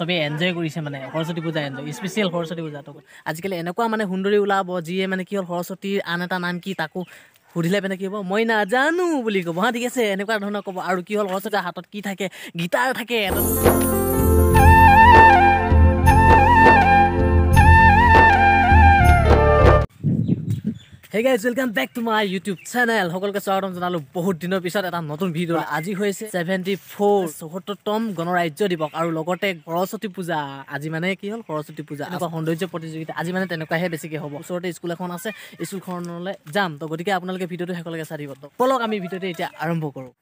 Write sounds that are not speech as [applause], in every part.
চবে এনজয় কৰিছে মানে সৰস্বতী পূজা এনজয় স্পেচিয়েল সৰস্বতী পূজাটো আজিকালি এনেকুৱা মানে সুন্দৰী ওলাব যিয়ে মানে কি হ'ল সৰস্বতীৰ আন এটা নাম কি তাকো সুধিলে মানে কি হ'ব মই নাজানো বুলি ক'ব হা ঠিক আছে এনেকুৱা ধৰণৰ ক'ব আৰু কি হ'ল সৰস্বতীৰ হাতত কি থাকে গীটাৰ থাকে guys welcome back to my YouTube channel সকলোকে স্বাগতম জনালো বহুত দিনৰ পিছত এটা নতুন ভিডিঅ' আজি হৈছে ছেভেণ্টি ফ'ৰ চৌসত্তৰতম গণৰাজ্য দিৱস আৰু লগতে সৰস্বতী পূজা আজি মানে কি হ'ল সৰস্বতী পূজা আৰু সৌন্দৰ্য প্ৰতিযোগিতা আজি মানে তেনেকুৱাহে বেছিকৈ হ'ব ওচৰতে স্কুল এখন আছে স্কুলখনলৈ যাম তো গতিকে আপোনালোকে ভিডিঅ'টো শেষলৈকে চাই দিব তো বলক আমি ভিডিঅ'টো এতিয়া আৰম্ভ কৰোঁ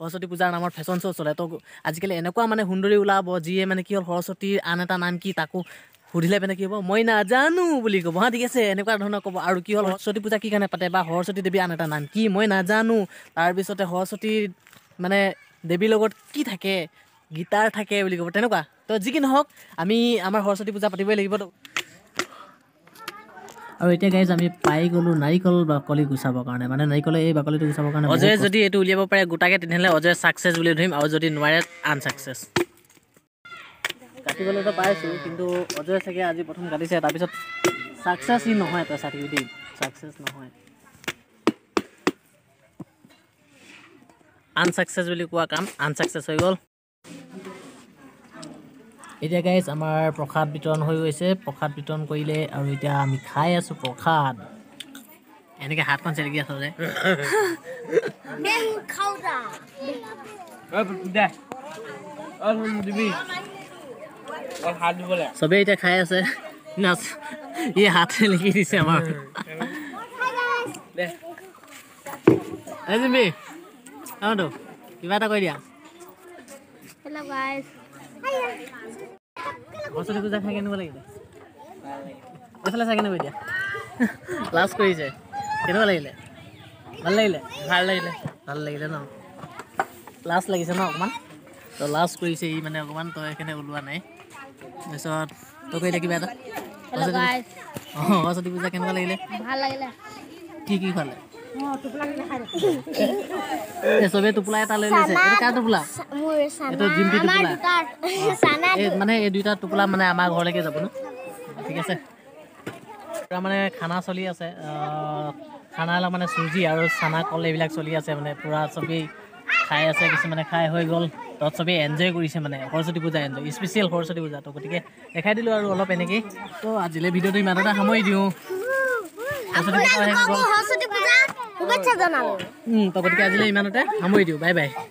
সৰস্বতী পূজাৰ নামৰ ফেশ্বন শ্ব' চলে তো আজিকালি এনেকুৱা মানে সুন্দৰী ওলাব যিয়ে মানে কি হ'ল সৰস্বতীৰ আন এটা নাম কি তাকো সুধিলে মানে কি হ'ব মই নাজানো বুলি ক'ব হা ঠিক আছে এনেকুৱা ধৰণৰ ক'ব আৰু কি হ'ল সৰস্বতী পূজা কি কাৰণে পাতে বা সৰস্বতী দেৱী আন এটা নাম কি মই নাজানো তাৰপিছতে সৰস্বতী মানে দেৱীৰ লগত কি থাকে গীটাৰ থাকে বুলি ক'ব তেনেকুৱা তো যি কি নহওক আমি আমাৰ সৰস্বতী পূজা পাতিবই লাগিব আৰু এতিয়া গাইজ আমি পাই গ'লো নাৰিকল বাকলি গুচাবৰ কাৰণে মানে নাৰিকলে এই বাকলিটো গুচাবৰ কাৰণে অজয়ে যদি এইটো উলিয়াব পাৰে গোটাকে তেনেহ'লে অজয় ছাকচেছ বুলি ধৰিম আৰু যদি নোৱাৰে আনচাকচেছ কাটিবলৈতো পাইছোঁ কিন্তু অজয় চাগে আজি প্ৰথম কাটিছে তাৰপিছত ছাকচেছ ই নহয় এটা চাৰ্টিফিকেট ছাকচেছ নহয় আনচাকচেছ বুলি কোৱা কাম আনচাকচেছ হৈ গ'ল এতিয়া গাইজ আমাৰ প্ৰসাদ বিতৰণ হৈ গৈছে প্ৰসাদ বিতৰণ কৰিলে আৰু এতিয়া আমি খাই আছোঁ প্ৰসাদ এনেকৈ হাতখন চেলেকি আছো যে চবে এতিয়া খাই আছে নাচ ই হাত চেলেকি দিছে আমাৰ কিবা এটা কৈ দিয়া বস্তুটো পূজা খাই কেনিব লাগিলে এইফালে চাই কেনিব এতিয়া লাজ কৰিছে কেনেকুৱা লাগিলে ভাল লাগিলে ভাল লাগিলে ভাল লাগিলে ন লাজ লাগিছে ন অকণমান তই লাজ কৰিছে ই মানে অকণমান তই এইখানে ওলোৱা নাই তাৰপিছত তই কৰিলে কিবা এটা অঁ সৰস্বতী পূজা কেনেকুৱা লাগিলে ভাল লাগিলে কি কি খোৱালে চবে টোপোলা এটা লৈ লৈছে কাৰ টোপোলা এইটো জিম্পি টোপোলা [laughs] মানে এই দুইটা টোপোলা মানে আমাৰ ঘৰলৈকে যাব ন ঠিক আছে মানে খানা চলি আছে খানা মানে চুজি আৰু চানা কল এইবিলাক চলি আছে মানে পুৰা চবেই খাই আছে কিছুমানে খাই হৈ গ'ল তহঁত চবেই এনজয় কৰিছে মানে সৰস্বতী পূজা এনজয় স্পেচিয়েল সৰস্বতী পূজা তো গতিকে দেখাই দিলোঁ আৰু অলপ এনেকেই তো আজিলৈ ভিডিঅ'টো ইমান এটা সামৰি দিওঁ সৰস্বতী শুভেচ্ছা জনালো তবে আজিলে ইমানতে সামৰি দিওঁ বাই বাই